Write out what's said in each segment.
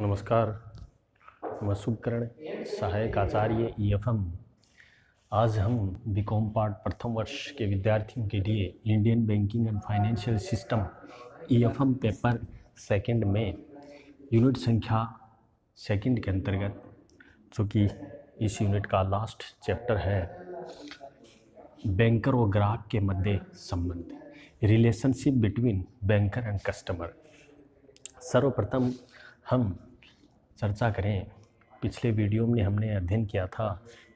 नमस्कार शुभकरण सहायक आचार्य ई F M आज हम बीकॉम पार्ट प्रथम वर्ष के विद्यार्थियों के लिए Indian banking and financial system E F M paper second में यूनिट संख्या सेकंड के अंतर्गत जो कि इस यूनिट का लास्ट चैप्टर है बैंकर और ग्राहक के मध्य संबंध relationship between banker and customer सर्वप्रथम हम चर्चा करें पिछले वीडियो में हमने अध्ययन किया था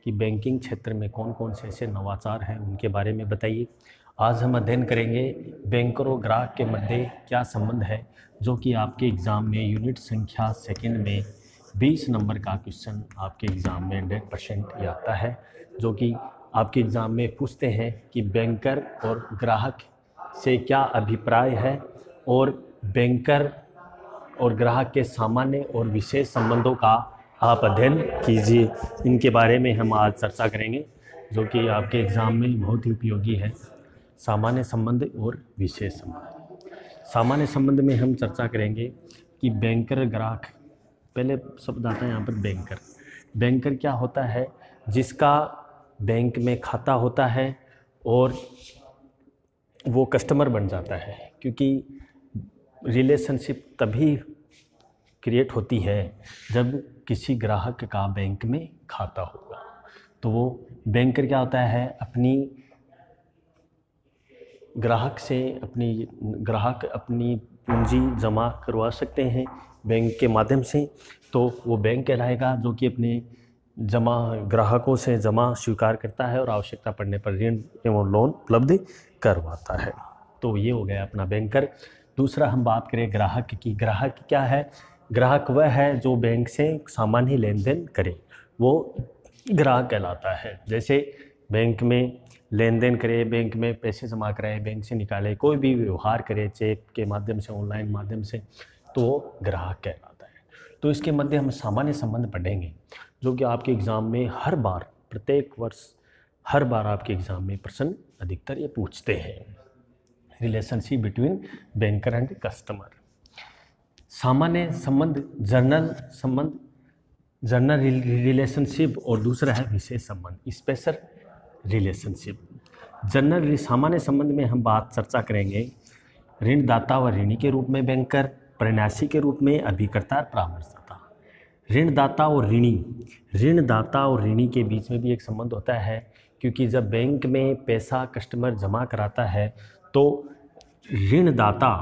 कि बैंकिंग क्षेत्र में कौन कौन से ऐसे नवाचार हैं उनके बारे में बताइए आज हम अध्ययन करेंगे बैंकर और ग्राहक के मध्य क्या संबंध है जो कि आपके एग्ज़ाम में यूनिट संख्या सेकेंड में 20 नंबर का क्वेश्चन आपके एग्ज़ाम में हंड्रेड परसेंट आता है जो कि आपके एग्ज़ाम में पूछते हैं कि बैंकर और ग्राहक से क्या अभिप्राय है और बैंकर और ग्राहक के सामान्य और विशेष संबंधों का आप अध्ययन कीजिए इनके बारे में हम आज चर्चा करेंगे जो कि आपके एग्ज़ाम में बहुत ही उपयोगी है सामान्य संबंध और विशेष संबंध सामान्य संबंध में हम चर्चा करेंगे कि बैंकर ग्राहक पहले शब्द आता है यहाँ पर बैंकर बैंकर क्या होता है जिसका बैंक में खाता होता है और वो कस्टमर बन जाता है क्योंकि रिलेशनशिप तभी क्रिएट होती है जब किसी ग्राहक का बैंक में खाता होगा तो वो बैंकर क्या होता है अपनी ग्राहक से अपनी ग्राहक अपनी पूंजी जमा करवा सकते हैं बैंक के माध्यम से तो वो बैंक कहलाएगा जो कि अपने जमा ग्राहकों से जमा स्वीकार करता है और आवश्यकता पड़ने पर ऋण एवं लोन उपलब्ध करवाता है तो ये हो गया अपना बैंकर दूसरा हम बात करें ग्राहक की ग्राहक क्या है ग्राहक वह है जो बैंक से सामान्य लेन देन करे वो ग्राहक कहलाता है जैसे बैंक में लेन देन करे बैंक में पैसे जमा कराए बैंक से निकाले कोई भी व्यवहार करे चेक के माध्यम से ऑनलाइन माध्यम से तो वो ग्राहक कहलाता है तो इसके मध्य हम सामान्य संबंध पढ़ेंगे जो कि आपके एग्ज़ाम में हर बार प्रत्येक वर्ष हर बार आपके एग्ज़ाम में प्रश्न अधिकतर ये पूछते हैं relationship between banker and customer सामान्य संबंध जर्नल संबंध जर्नल रिलेशनशिप और दूसरा है विशेष संबंध स्पेशल रिलेशनशिप जर्नल सामान्य संबंध में हम बात चर्चा करेंगे ऋणदाता व ऋणी के रूप में बैंकर प्रन्यासी के रूप में अभिकर्ता परामर्शदाता ऋणदाता और ऋणी ऋणदाता और ऋणी के बीच में भी एक संबंध होता है क्योंकि जब बैंक में पैसा कस्टमर जमा कराता है तो ऋणदाता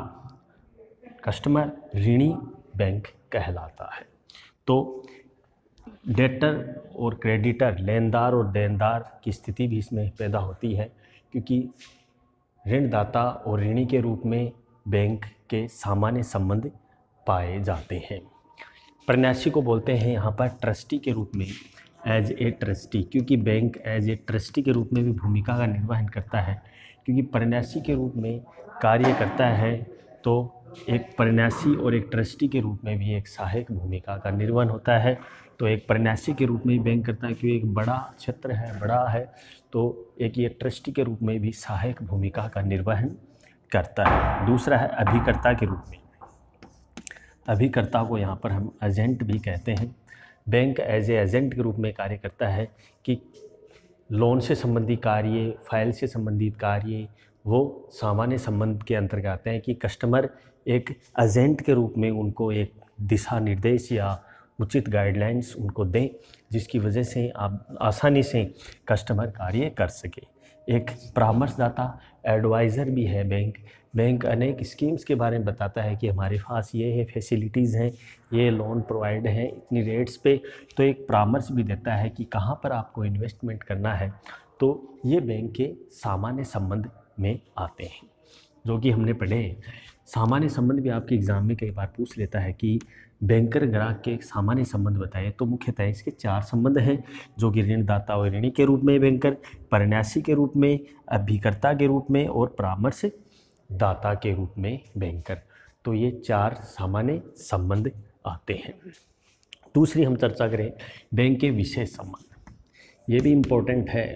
कस्टमर ऋणी बैंक कहलाता है तो डेटर और क्रेडिटर लेनदार और देनदार की स्थिति भी इसमें पैदा होती है क्योंकि ऋणदाता और ऋणी के रूप में बैंक के सामान्य संबंध पाए जाते हैं प्रन्यासी को बोलते हैं यहाँ पर ट्रस्टी के रूप में एज ए ट्रस्टी क्योंकि बैंक एज ए ट्रस्टी के रूप में भी भूमिका का निर्वहन करता है क्योंकि प्रन्यासी के रूप में कार्य करता है तो एक प्रन्यासी और एक ट्रस्टी के रूप में भी एक सहायक भूमिका का निर्वहन होता है तो एक प्रन्यासी के रूप में ही बैंक करता है क्योंकि एक बड़ा क्षेत्र है बड़ा है तो एक ये ट्रस्टी के रूप में भी सहायक भूमिका का निर्वहन करता है दूसरा है अभिकर्ता के रूप में अभिकर्ता को यहाँ पर हम एजेंट भी कहते हैं बैंक एज ए एजेंट के रूप में कार्य करता है कि लोन से संबंधित कार्य फाइल से संबंधित कार्य वो सामान्य संबंध के अंतर्गत आते हैं कि कस्टमर एक एजेंट के रूप में उनको एक दिशा निर्देश या उचित गाइडलाइंस उनको दें जिसकी वजह से आप आसानी से कस्टमर कार्य कर सके एक परामर्शदाता एडवाइज़र भी है बैंक बैंक अनेक स्कीम्स के बारे में बताता है कि हमारे पास ये है फैसिलिटीज़ हैं ये लोन प्रोवाइड हैं इतनी रेट्स पे तो एक परामर्श भी देता है कि कहाँ पर आपको इन्वेस्टमेंट करना है तो ये बैंक के सामान्य संबंध में आते हैं जो कि हमने पढ़े हैं सामान्य संबंध भी आपके एग्ज़ाम में कई बार पूछ लेता है कि बैंकर ग्राहक के एक सामान्य संबंध बताएं तो मुख्यतः इसके चार संबंध हैं जो कि ऋणदाता और ऋणी के रूप में बैंकर परन्यासी के रूप में अभिकर्ता के रूप में और परामर्श दाता के रूप में बैंकर तो ये चार सामान्य संबंध आते हैं दूसरी हम चर्चा करें बैंक के विशेष संबंध ये भी इम्पोर्टेंट है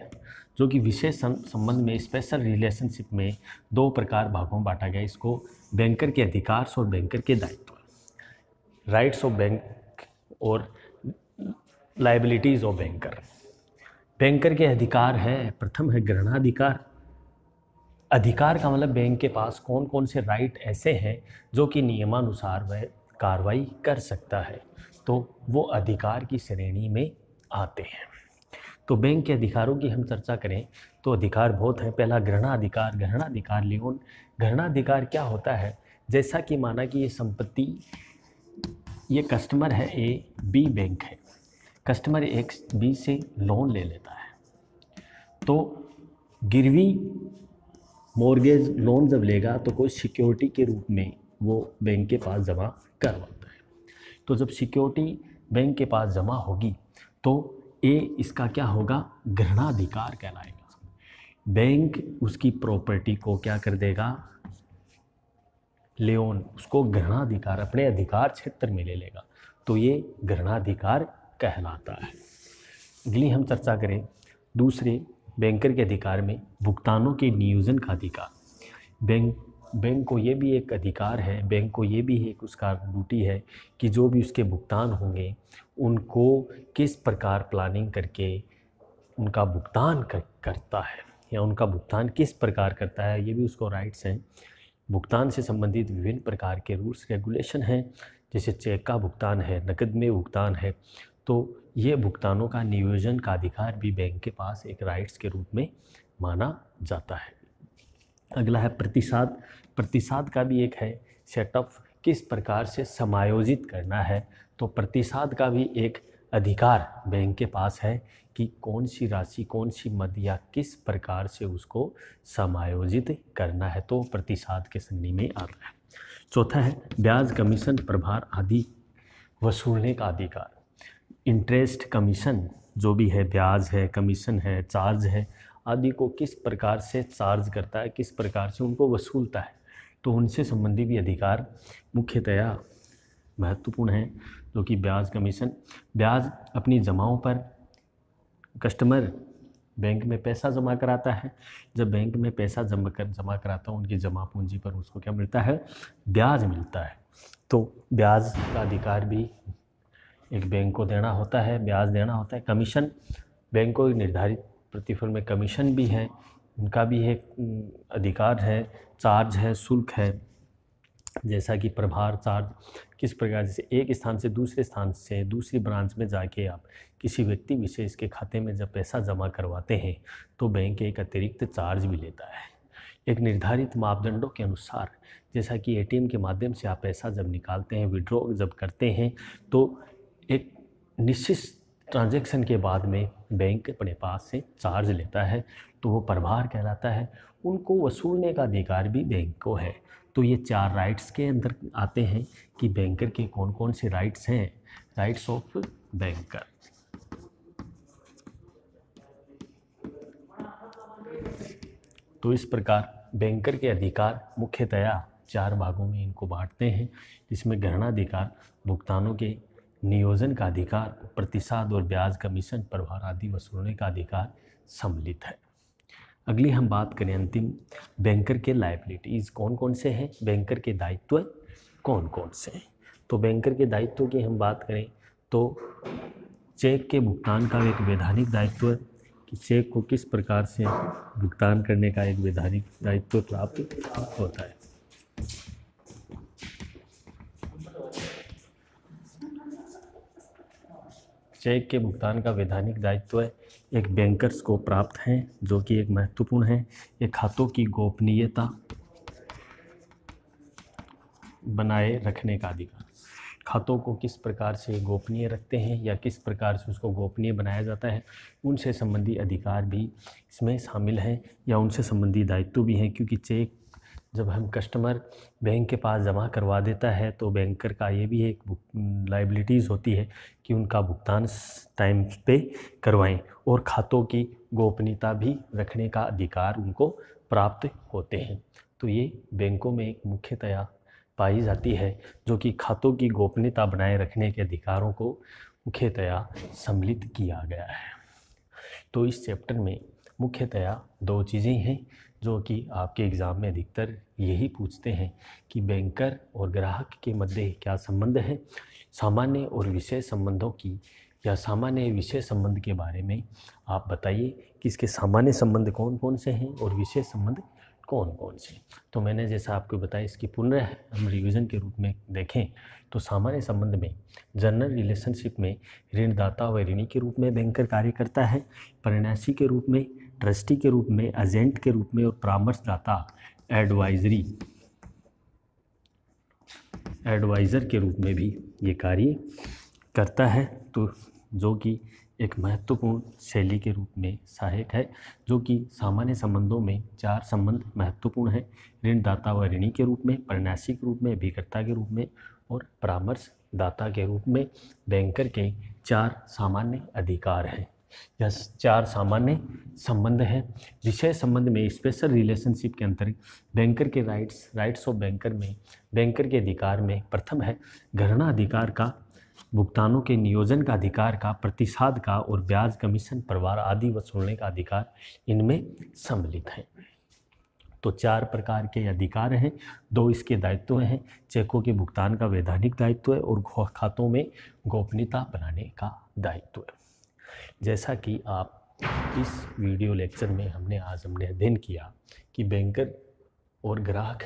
जो कि विशेष संबंध में स्पेशल रिलेशनशिप में दो प्रकार भागों में बांटा गया इसको बैंकर के अधिकार और बैंकर के दायित्व राइट्स ऑफ बैंक और लाइबिलिटीज़ ऑफ बैंकर बैंकर के अधिकार है प्रथम है ग्रहणाधिकार अधिकार का मतलब बैंक के पास कौन कौन से राइट ऐसे हैं जो कि नियमानुसार वह कार्रवाई कर सकता है तो वो अधिकार की श्रेणी में आते हैं तो बैंक के अधिकारों की हम चर्चा करें तो अधिकार बहुत हैं पहला घृणा घृणा अधिकार लियोन अधिकार क्या होता है जैसा कि माना कि ये संपत्ति ये कस्टमर है ए बी बैंक है कस्टमर एक बी से लोन ले लेता है तो गिरवी मॉर्गेज लोन जब लेगा तो कोई सिक्योरिटी के रूप में वो बैंक के पास जमा करवाता है तो जब सिक्योरिटी बैंक के पास जमा होगी तो ए इसका क्या होगा घृणाधिकार कहलाएगा बैंक उसकी प्रॉपर्टी को क्या कर देगा लेन उसको घृणाधिकार अपने अधिकार क्षेत्र में ले लेगा तो ये घृणाधिकार कहलाता है अगली हम चर्चा करें दूसरे बैंकर के अधिकार में भुगतानों के नियोजन का अधिकार बैंक बैंक को ये भी एक अधिकार है बैंक को ये भी एक उसका ड्यूटी है कि जो भी उसके भुगतान होंगे उनको किस प्रकार प्लानिंग करके उनका भुगतान कर, करता है या उनका भुगतान किस प्रकार करता है ये भी उसको राइट्स हैं भुगतान से संबंधित विभिन्न प्रकार के रूल्स रेगुलेशन हैं जैसे चेक का भुगतान है नकद में भुगतान है तो ये भुगतानों का नियोजन का अधिकार भी बैंक के पास एक राइट्स के रूप में माना जाता है अगला है प्रतिसाद प्रतिसाद का भी एक है सेटअप किस प्रकार से समायोजित करना है तो प्रतिसाद का भी एक अधिकार बैंक के पास है कि कौन सी राशि कौन सी मद या किस प्रकार से उसको समायोजित करना है तो प्रतिसाद के संधि में आता है चौथा है ब्याज कमीशन प्रभार आदि वसूलने का अधिकार इंटरेस्ट कमीशन जो भी है ब्याज है कमीशन है चार्ज है आदि को किस प्रकार से चार्ज करता है किस प्रकार से उनको वसूलता है तो उनसे संबंधी भी अधिकार मुख्यतया महत्वपूर्ण हैं जो कि ब्याज कमीशन ब्याज अपनी जमाओं पर कस्टमर बैंक में पैसा जमा कराता है जब बैंक में पैसा जमा कर जमा कराता हूँ उनकी जमा पूंजी पर उसको क्या मिलता है ब्याज मिलता है तो ब्याज का अधिकार भी एक बैंक को देना होता है ब्याज देना होता है कमीशन बैंक को निर्धारित प्रतिफल में कमीशन भी है उनका भी एक अधिकार है चार्ज है शुल्क है जैसा कि प्रभार चार्ज किस प्रकार से एक स्थान से दूसरे स्थान से दूसरी ब्रांच में जाके आप किसी व्यक्ति विशेष के खाते में जब पैसा जमा करवाते हैं तो बैंक एक अतिरिक्त चार्ज भी लेता है एक निर्धारित मापदंडों के अनुसार जैसा कि एटीएम के माध्यम से आप पैसा जब निकालते हैं विड्रॉ जब करते हैं तो एक निश्चित ट्रांजैक्शन के बाद में बैंक अपने पास से चार्ज लेता है तो वो प्रभार कहलाता है उनको वसूलने का अधिकार भी बैंक को है तो ये चार राइट्स के अंदर आते हैं कि बैंकर के कौन कौन से राइट्स हैं राइट्स ऑफ बैंकर तो इस प्रकार बैंकर के अधिकार मुख्यतया चार भागों में इनको बांटते हैं जिसमें गहना अधिकार भुगतानों के नियोजन का अधिकार प्रतिसाद और ब्याज कमीशन प्रभार आदि वसूलने का अधिकार सम्मिलित है अगली हम बात करें अंतिम बैंकर के लाइबिलिटीज़ कौन कौन से हैं बैंकर के दायित्व कौन कौन से हैं तो बैंकर के दायित्व की हम बात करें तो चेक के भुगतान का एक वैधानिक दायित्व है कि चेक को किस प्रकार से भुगतान करने का एक वैधानिक दायित्व प्राप्त होता है चेक के भुगतान का वैधानिक दायित्व एक बैंकर्स को प्राप्त हैं जो कि एक महत्वपूर्ण है ये खातों की गोपनीयता बनाए रखने का अधिकार खातों को किस प्रकार से गोपनीय रखते हैं या किस प्रकार से उसको गोपनीय बनाया जाता है उनसे संबंधी अधिकार भी इसमें शामिल हैं या उनसे संबंधी दायित्व भी हैं क्योंकि चेक जब हम कस्टमर बैंक के पास जमा करवा देता है तो बैंकर का ये भी एक लाइबिलिटीज़ होती है कि उनका भुगतान टाइम पे करवाएं और खातों की गोपनीयता भी रखने का अधिकार उनको प्राप्त होते हैं तो ये बैंकों में एक मुख्यतया पाई जाती है जो कि खातों की गोपनीयता बनाए रखने के अधिकारों को मुख्यतया सम्मिलित किया गया है तो इस चैप्टर में मुख्यतया दो चीज़ें हैं जो कि आपके एग्ज़ाम में अधिकतर यही पूछते हैं कि बैंकर और ग्राहक के मध्य क्या संबंध है सामान्य और विषय संबंधों की या सामान्य विषय संबंध के बारे में आप बताइए कि इसके सामान्य संबंध कौन कौन से हैं और विषय संबंध कौन कौन से तो मैंने जैसा आपको बताया इसकी पुनः हम रिविज़न के रूप में देखें तो सामान्य संबंध में जनरल रिलेशनशिप में ऋणदाता व ऋणी के रूप में बैंकर कार्य करता है परिणासी के रूप में ट्रस्टी के रूप में एजेंट के रूप में और परामर्शदाता एडवाइजरी एडवाइज़र के रूप में भी ये कार्य करता है तो जो कि एक महत्वपूर्ण शैली के रूप में सहायक है जो कि सामान्य संबंधों में चार संबंध महत्वपूर्ण है ऋणदाता व ऋणी के रूप में प्रणासी के रूप में अभिकर्ता के रूप में और परामर्शदाता के रूप में बैंकर के चार सामान्य अधिकार हैं यह चार सामान्य संबंध हैं विषय संबंध में स्पेशल रिलेशनशिप के अंतर्गत बैंकर के राइट्स राइट्स ऑफ बैंकर में बैंकर के अधिकार में प्रथम है घरना अधिकार का भुगतानों के नियोजन का अधिकार का प्रतिसाद का और ब्याज कमीशन परिवार आदि वसूलने का अधिकार इनमें सम्मिलित है तो चार प्रकार के अधिकार हैं दो इसके दायित्व हैं चेकों के भुगतान का वैधानिक दायित्व है और खातों में गोपनीयता बनाने का दायित्व है जैसा कि आप इस वीडियो लेक्चर में हमने आज हमने अध्ययन किया कि बैंकर और ग्राहक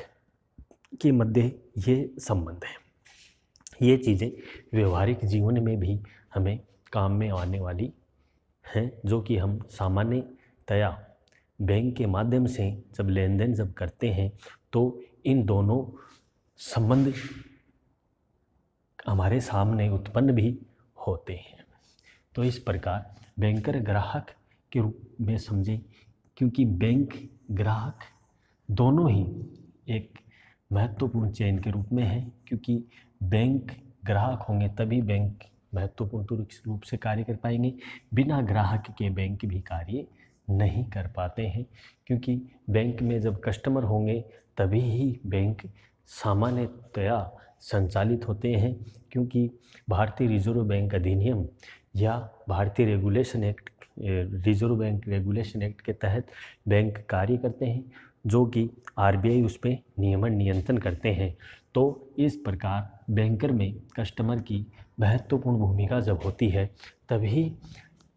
के मध्य ये संबंध है ये चीज़ें व्यवहारिक जीवन में भी हमें काम में आने वाली हैं जो कि हम सामान्यतया बैंक के माध्यम से जब लेन देन जब करते हैं तो इन दोनों संबंध हमारे सामने उत्पन्न भी होते हैं तो इस प्रकार बैंकर ग्राहक के रूप में समझें क्योंकि बैंक ग्राहक दोनों ही एक महत्वपूर्ण चयन के रूप में है क्योंकि बैंक ग्राहक होंगे तभी बैंक महत्वपूर्ण रूप से कार्य कर पाएंगे बिना ग्राहक के बैंक भी कार्य नहीं कर पाते हैं क्योंकि बैंक में जब कस्टमर होंगे तभी ही बैंक सामान्यतया संचालित होते हैं क्योंकि भारतीय रिजर्व बैंक अधिनियम या भारतीय regulation act reserve bank regulation act के तहत बैंक कार्य करते हैं जो कि आरबीआई उस पर नियमन नियंत्रण करते हैं तो इस प्रकार बैंकर में कस्टमर की महत्वपूर्ण भूमिका जब होती है तभी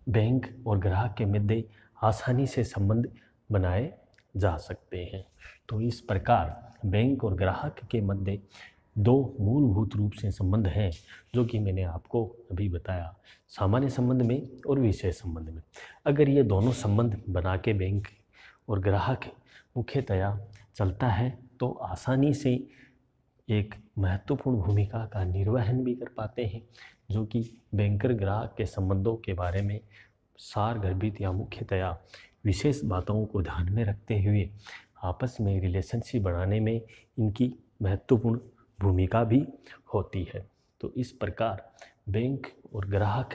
बैंक और ग्राहक के मध्य आसानी से संबंध बनाए जा सकते हैं तो इस प्रकार बैंक और ग्राहक के मध्य दो मूलभूत रूप से संबंध हैं जो कि मैंने आपको अभी बताया सामान्य संबंध में और विषय संबंध में अगर ये दोनों संबंध बना के बैंक और ग्राहक मुख्यतया चलता है तो आसानी से एक महत्वपूर्ण भूमिका का निर्वहन भी कर पाते हैं जो कि बैंकर ग्राहक के संबंधों के बारे में सार गर्भित या मुख्यतया विशेष बातों को ध्यान में रखते हुए आपस में रिलेशनशिप बढ़ाने में इनकी महत्वपूर्ण भूमिका भी होती है तो इस प्रकार बैंक और ग्राहक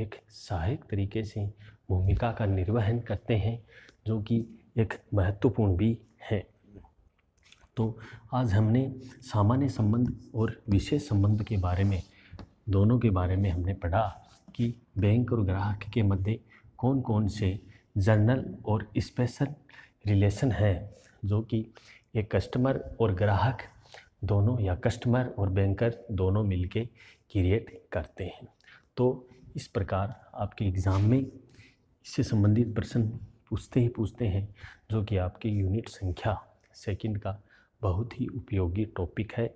एक सहायक तरीके से भूमिका का निर्वहन करते हैं जो कि एक महत्वपूर्ण भी है तो आज हमने सामान्य संबंध और विशेष संबंध के बारे में दोनों के बारे में हमने पढ़ा कि बैंक और ग्राहक के मध्य कौन कौन से जर्नल और स्पेशल रिलेशन हैं जो कि एक कस्टमर और ग्राहक दोनों या कस्टमर और बैंकर दोनों मिलके क्रिएट करते हैं तो इस प्रकार आपके एग्ज़ाम में इससे संबंधित प्रश्न पूछते ही पूछते हैं जो कि आपके यूनिट संख्या सेकंड का बहुत ही उपयोगी टॉपिक है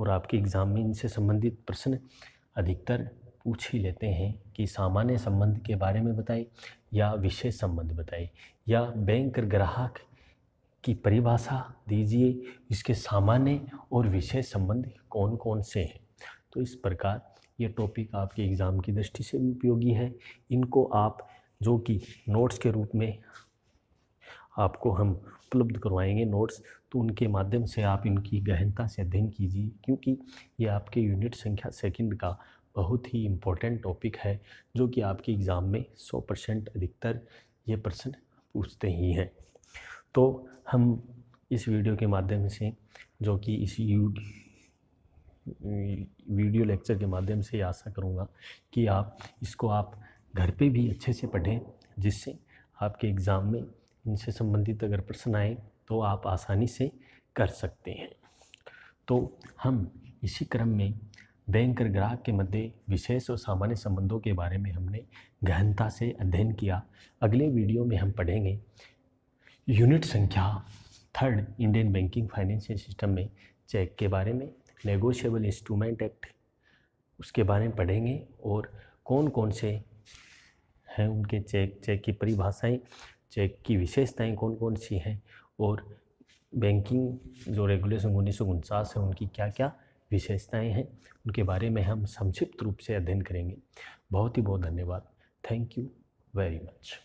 और आपके एग्ज़ाम में इनसे संबंधित प्रश्न अधिकतर पूछ ही लेते हैं कि सामान्य संबंध के बारे में बताएं या विशेष संबंध बताएं या बैंक ग्राहक की परिभाषा दीजिए इसके सामान्य और विषय संबंध कौन कौन से हैं तो इस प्रकार ये टॉपिक आपके एग्ज़ाम की दृष्टि से भी उपयोगी है इनको आप जो कि नोट्स के रूप में आपको हम उपलब्ध करवाएंगे नोट्स तो उनके माध्यम से आप इनकी गहनता से अध्ययन कीजिए क्योंकि ये आपके यूनिट संख्या सेकंड का बहुत ही इम्पोर्टेंट टॉपिक है जो कि आपके एग्ज़ाम में 100 परसेंट अधिकतर ये प्रश्न पूछते ही हैं तो हम इस वीडियो के माध्यम से जो कि इस वीडियो लेक्चर के माध्यम से आशा करूँगा कि आप इसको आप घर पे भी अच्छे से पढ़ें जिससे आपके एग्ज़ाम में इनसे संबंधित अगर प्रश्न आए तो आप आसानी से कर सकते हैं तो हम इसी क्रम में बैंक और ग्राहक के मध्य विशेष और सामान्य संबंधों के बारे में हमने गहनता से अध्ययन किया अगले वीडियो में हम पढ़ेंगे यूनिट संख्या third Indian banking financial system में चेक के बारे में नेगोशिएबल इंस्ट्रूमेंट एक्ट उसके बारे में पढ़ेंगे और कौन कौन से हैं उनके चेक चेक की परिभाषाएं चेक की विशेषताएं कौन कौन सी हैं और बैंकिंग जो रेगुलेशन उन्नीस सौ है उनकी क्या क्या विशेषताएं हैं उनके बारे में हम संक्षिप्त रूप से अध्ययन करेंगे बहुत ही बहुत धन्यवाद थैंक यू वेरी मच